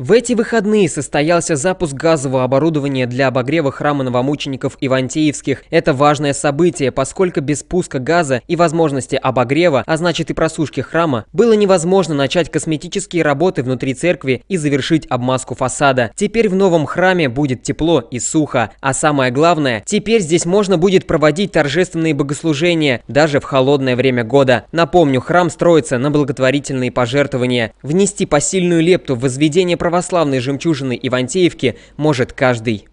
В эти выходные состоялся запуск газового оборудования для обогрева храма новомучеников Ивантеевских. Это важное событие, поскольку без пуска газа и возможности обогрева, а значит и просушки храма, было невозможно начать косметические работы внутри церкви и завершить обмазку фасада. Теперь в новом храме будет тепло и сухо. А самое главное, теперь здесь можно будет проводить торжественные богослужения, даже в холодное время года. Напомню, храм строится на благотворительные пожертвования. Внести посильную лепту в возведение православия православной жемчужиной Ивантеевки может каждый.